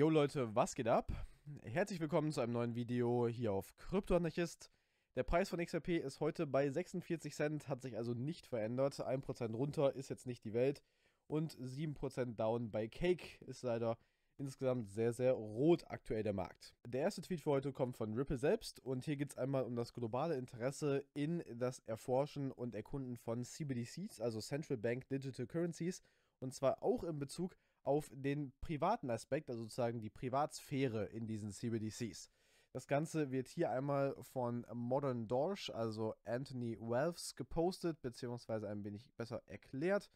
Jo Leute, was geht ab? Herzlich willkommen zu einem neuen Video hier auf Kryptoanarchist. Der Preis von XRP ist heute bei 46 Cent, hat sich also nicht verändert. 1% runter ist jetzt nicht die Welt und 7% down bei Cake ist leider insgesamt sehr, sehr rot aktuell der Markt. Der erste Tweet für heute kommt von Ripple selbst und hier geht es einmal um das globale Interesse in das Erforschen und Erkunden von CBDCs, also Central Bank Digital Currencies und zwar auch in Bezug auf auf den privaten Aspekt, also sozusagen die Privatsphäre in diesen CBDCs. Das Ganze wird hier einmal von Modern Dorsch, also Anthony Welfs, gepostet, beziehungsweise ein wenig besser erklärt.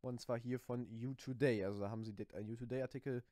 Und zwar hier von U2Day. Also da haben sie einen u 2 day artikel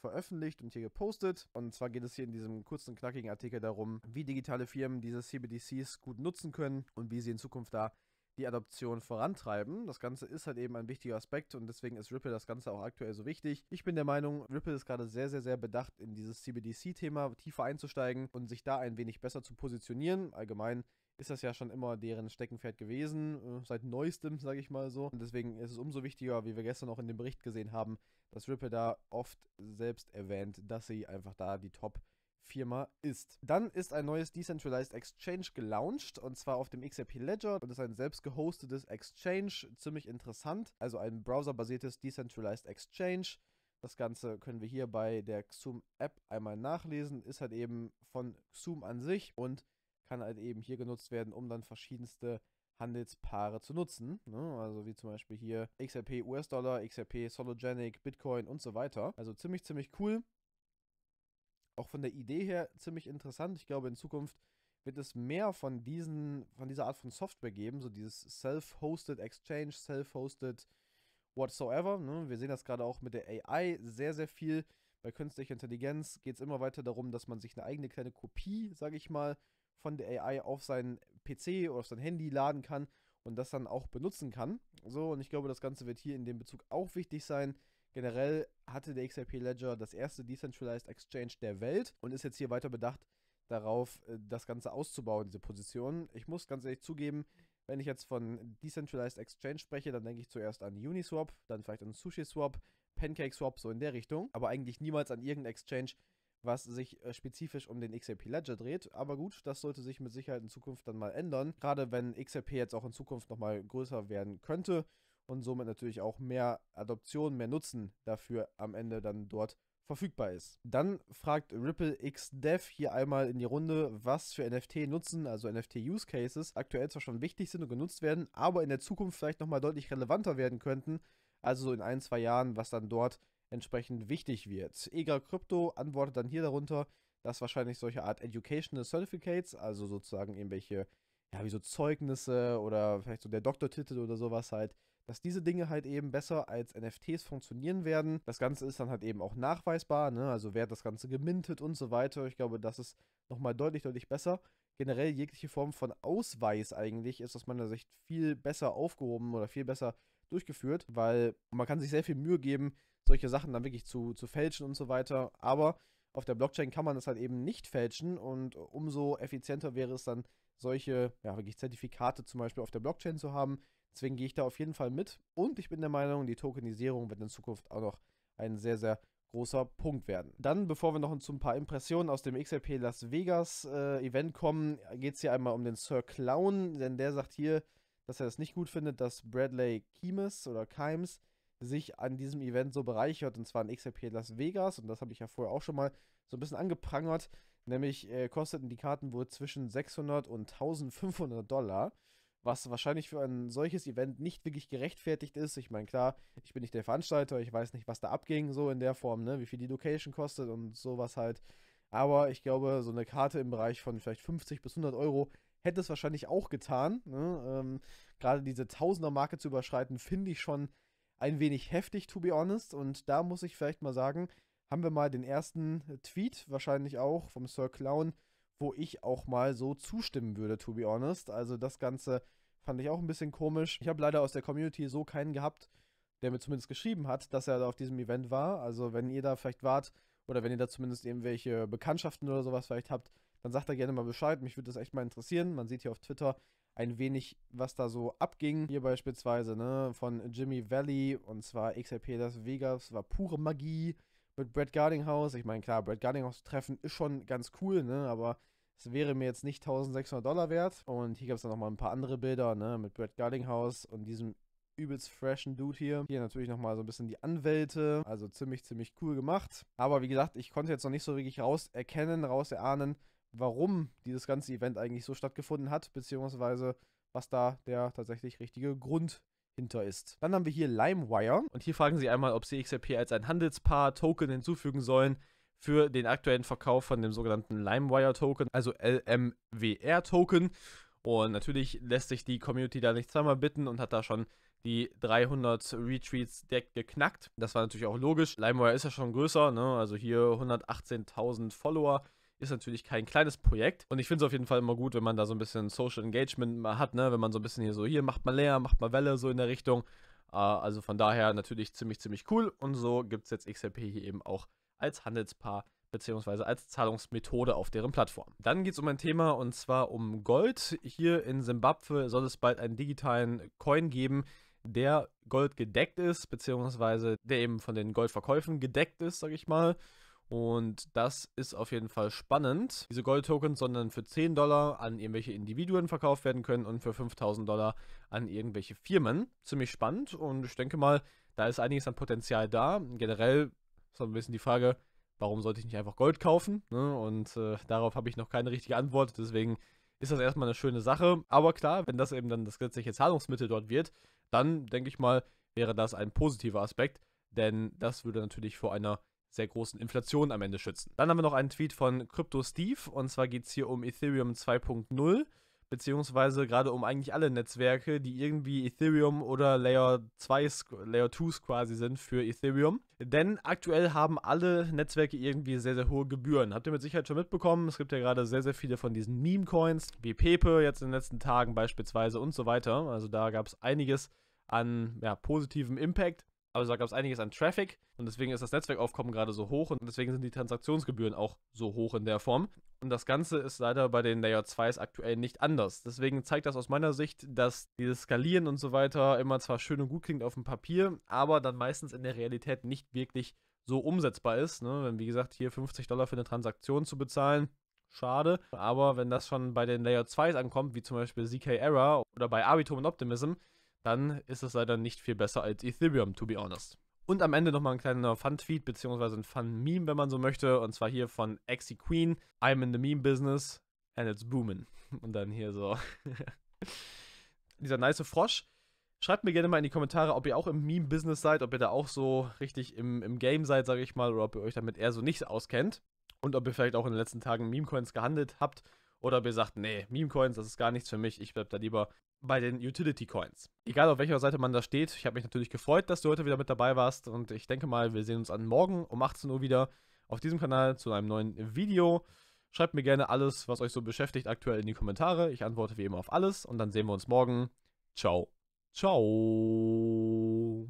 veröffentlicht und hier gepostet. Und zwar geht es hier in diesem kurzen, knackigen Artikel darum, wie digitale Firmen diese CBDCs gut nutzen können und wie sie in Zukunft da die Adoption vorantreiben. Das Ganze ist halt eben ein wichtiger Aspekt und deswegen ist Ripple das Ganze auch aktuell so wichtig. Ich bin der Meinung, Ripple ist gerade sehr, sehr, sehr bedacht, in dieses CBDC-Thema tiefer einzusteigen und sich da ein wenig besser zu positionieren. Allgemein ist das ja schon immer deren Steckenpferd gewesen, äh, seit neuestem, sage ich mal so. Und deswegen ist es umso wichtiger, wie wir gestern auch in dem Bericht gesehen haben, dass Ripple da oft selbst erwähnt, dass sie einfach da die Top- Firma ist. Dann ist ein neues Decentralized Exchange gelauncht und zwar auf dem XRP Ledger und ist ein selbst gehostetes Exchange, ziemlich interessant, also ein browserbasiertes Decentralized Exchange. Das Ganze können wir hier bei der Xoom App einmal nachlesen, ist halt eben von Xoom an sich und kann halt eben hier genutzt werden, um dann verschiedenste Handelspaare zu nutzen. Ne? Also wie zum Beispiel hier XRP US-Dollar, XRP Sologenic, Bitcoin und so weiter. Also ziemlich, ziemlich cool auch von der Idee her ziemlich interessant. Ich glaube, in Zukunft wird es mehr von diesen, von dieser Art von Software geben, so dieses Self-Hosted Exchange, Self-Hosted Whatsoever. Ne? Wir sehen das gerade auch mit der AI sehr, sehr viel. Bei künstlicher Intelligenz geht es immer weiter darum, dass man sich eine eigene kleine Kopie, sage ich mal, von der AI auf seinen PC oder auf sein Handy laden kann und das dann auch benutzen kann. So, und ich glaube, das Ganze wird hier in dem Bezug auch wichtig sein. Generell hatte der XRP Ledger das erste Decentralized Exchange der Welt und ist jetzt hier weiter bedacht darauf, äh, das Ganze auszubauen, diese Position. Ich muss ganz ehrlich zugeben, wenn ich jetzt von Decentralized Exchange spreche, dann denke ich zuerst an Uniswap, dann vielleicht an SushiSwap, PancakeSwap, so in der Richtung. Aber eigentlich niemals an irgendein Exchange, was sich äh, spezifisch um den XRP Ledger dreht. Aber gut, das sollte sich mit Sicherheit in Zukunft dann mal ändern. Gerade wenn XRP jetzt auch in Zukunft nochmal größer werden könnte und somit natürlich auch mehr Adoption, mehr Nutzen dafür am Ende dann dort verfügbar ist. Dann fragt Ripple X Dev hier einmal in die Runde, was für NFT-Nutzen, also NFT-Use-Cases, aktuell zwar schon wichtig sind und genutzt werden, aber in der Zukunft vielleicht nochmal deutlich relevanter werden könnten. Also so in ein, zwei Jahren, was dann dort entsprechend wichtig wird. Eger Crypto antwortet dann hier darunter, dass wahrscheinlich solche Art Educational Certificates, also sozusagen irgendwelche, ja, wie so Zeugnisse oder vielleicht so der Doktortitel oder sowas halt, dass diese Dinge halt eben besser als NFTs funktionieren werden. Das Ganze ist dann halt eben auch nachweisbar, ne? also wer hat das Ganze gemintet und so weiter. Ich glaube, das ist nochmal deutlich, deutlich besser. Generell jegliche Form von Ausweis eigentlich ist aus meiner Sicht viel besser aufgehoben oder viel besser durchgeführt, weil man kann sich sehr viel Mühe geben, solche Sachen dann wirklich zu, zu fälschen und so weiter. Aber auf der Blockchain kann man das halt eben nicht fälschen und umso effizienter wäre es dann, solche ja, wirklich Zertifikate zum Beispiel auf der Blockchain zu haben, Deswegen gehe ich da auf jeden Fall mit. Und ich bin der Meinung, die Tokenisierung wird in Zukunft auch noch ein sehr, sehr großer Punkt werden. Dann, bevor wir noch zu ein paar Impressionen aus dem XRP Las Vegas äh, Event kommen, geht es hier einmal um den Sir Clown, denn der sagt hier, dass er es das nicht gut findet, dass Bradley Kimes oder Kimes sich an diesem Event so bereichert, und zwar in XRP Las Vegas, und das habe ich ja vorher auch schon mal so ein bisschen angeprangert, nämlich äh, kosteten die Karten wohl zwischen 600 und 1500 Dollar was wahrscheinlich für ein solches Event nicht wirklich gerechtfertigt ist. Ich meine, klar, ich bin nicht der Veranstalter, ich weiß nicht, was da abging, so in der Form, ne, wie viel die Location kostet und sowas halt. Aber ich glaube, so eine Karte im Bereich von vielleicht 50 bis 100 Euro hätte es wahrscheinlich auch getan. Ne? Ähm, Gerade diese Tausender-Marke zu überschreiten, finde ich schon ein wenig heftig, to be honest. Und da muss ich vielleicht mal sagen, haben wir mal den ersten Tweet, wahrscheinlich auch vom Sir Clown, wo ich auch mal so zustimmen würde, to be honest. Also das Ganze fand ich auch ein bisschen komisch. Ich habe leider aus der Community so keinen gehabt, der mir zumindest geschrieben hat, dass er da auf diesem Event war. Also wenn ihr da vielleicht wart oder wenn ihr da zumindest irgendwelche Bekanntschaften oder sowas vielleicht habt, dann sagt da gerne mal Bescheid. Mich würde das echt mal interessieren. Man sieht hier auf Twitter ein wenig, was da so abging. Hier beispielsweise ne, von Jimmy Valley und zwar XRP Las Vegas war pure Magie mit Brad Gardinghouse. Ich meine, klar, Brad Gardinghouse treffen ist schon ganz cool, ne? Aber es wäre mir jetzt nicht 1600 Dollar wert. Und hier gab es dann nochmal ein paar andere Bilder, ne? Mit Brad Gardinghouse und diesem übelst freshen Dude hier. Hier natürlich nochmal so ein bisschen die Anwälte. Also ziemlich, ziemlich cool gemacht. Aber wie gesagt, ich konnte jetzt noch nicht so wirklich rauserkennen, rauserahnen, warum dieses ganze Event eigentlich so stattgefunden hat, beziehungsweise was da der tatsächlich richtige Grund hinter ist. Dann haben wir hier LimeWire und hier fragen sie einmal, ob sie XRP als ein Handelspaar Token hinzufügen sollen für den aktuellen Verkauf von dem sogenannten LimeWire Token, also LMWR Token. Und natürlich lässt sich die Community da nicht zweimal bitten und hat da schon die 300 Retreats direkt geknackt. Das war natürlich auch logisch. LimeWire ist ja schon größer, ne? also hier 118.000 Follower ist natürlich kein kleines Projekt. Und ich finde es auf jeden Fall immer gut, wenn man da so ein bisschen Social Engagement mal hat, ne? Wenn man so ein bisschen hier so, hier macht mal leer, macht mal Welle, so in der Richtung. Äh, also von daher natürlich ziemlich, ziemlich cool. Und so gibt es jetzt XRP hier eben auch als Handelspaar beziehungsweise als Zahlungsmethode auf deren Plattform. Dann geht es um ein Thema und zwar um Gold. Hier in Simbabwe soll es bald einen digitalen Coin geben, der Gold gedeckt ist, beziehungsweise der eben von den Goldverkäufen gedeckt ist, sage ich mal. Und das ist auf jeden Fall spannend. Diese Gold-Tokens sollen für 10 Dollar an irgendwelche Individuen verkauft werden können und für 5000 Dollar an irgendwelche Firmen. Ziemlich spannend und ich denke mal, da ist einiges an Potenzial da. Generell ist so ein bisschen die Frage, warum sollte ich nicht einfach Gold kaufen? Ne? Und äh, darauf habe ich noch keine richtige Antwort. Deswegen ist das erstmal eine schöne Sache. Aber klar, wenn das eben dann das gesetzliche Zahlungsmittel dort wird, dann denke ich mal, wäre das ein positiver Aspekt. Denn das würde natürlich vor einer sehr großen Inflation am Ende schützen. Dann haben wir noch einen Tweet von Crypto Steve und zwar geht es hier um Ethereum 2.0 beziehungsweise gerade um eigentlich alle Netzwerke, die irgendwie Ethereum oder Layer 2, Layer 2s quasi sind für Ethereum. Denn aktuell haben alle Netzwerke irgendwie sehr, sehr hohe Gebühren. Habt ihr mit Sicherheit schon mitbekommen, es gibt ja gerade sehr, sehr viele von diesen Meme-Coins, wie Pepe jetzt in den letzten Tagen beispielsweise und so weiter. Also da gab es einiges an ja, positivem Impact. Also da gab es einiges an Traffic und deswegen ist das Netzwerkaufkommen gerade so hoch und deswegen sind die Transaktionsgebühren auch so hoch in der Form. Und das Ganze ist leider bei den Layer 2s aktuell nicht anders. Deswegen zeigt das aus meiner Sicht, dass dieses Skalieren und so weiter immer zwar schön und gut klingt auf dem Papier, aber dann meistens in der Realität nicht wirklich so umsetzbar ist. Ne? Wenn, wie gesagt, hier 50 Dollar für eine Transaktion zu bezahlen, schade. Aber wenn das schon bei den Layer 2s ankommt, wie zum Beispiel ZK Error oder bei Arbitrum und Optimism, dann ist es leider nicht viel besser als Ethereum, to be honest. Und am Ende nochmal ein kleiner Fun-Tweet, beziehungsweise ein Fun-Meme, wenn man so möchte. Und zwar hier von Exi Queen. I'm in the meme business and it's booming. Und dann hier so. Dieser nice Frosch. Schreibt mir gerne mal in die Kommentare, ob ihr auch im Meme-Business seid, ob ihr da auch so richtig im, im Game seid, sage ich mal, oder ob ihr euch damit eher so nicht auskennt. Und ob ihr vielleicht auch in den letzten Tagen Meme-Coins gehandelt habt. Oder ob ihr sagt, nee, Meme-Coins, das ist gar nichts für mich, ich bleib da lieber bei den Utility Coins. Egal auf welcher Seite man da steht, ich habe mich natürlich gefreut, dass du heute wieder mit dabei warst und ich denke mal, wir sehen uns an morgen um 18 Uhr wieder auf diesem Kanal zu einem neuen Video. Schreibt mir gerne alles, was euch so beschäftigt, aktuell in die Kommentare. Ich antworte wie immer auf alles und dann sehen wir uns morgen. Ciao. Ciao.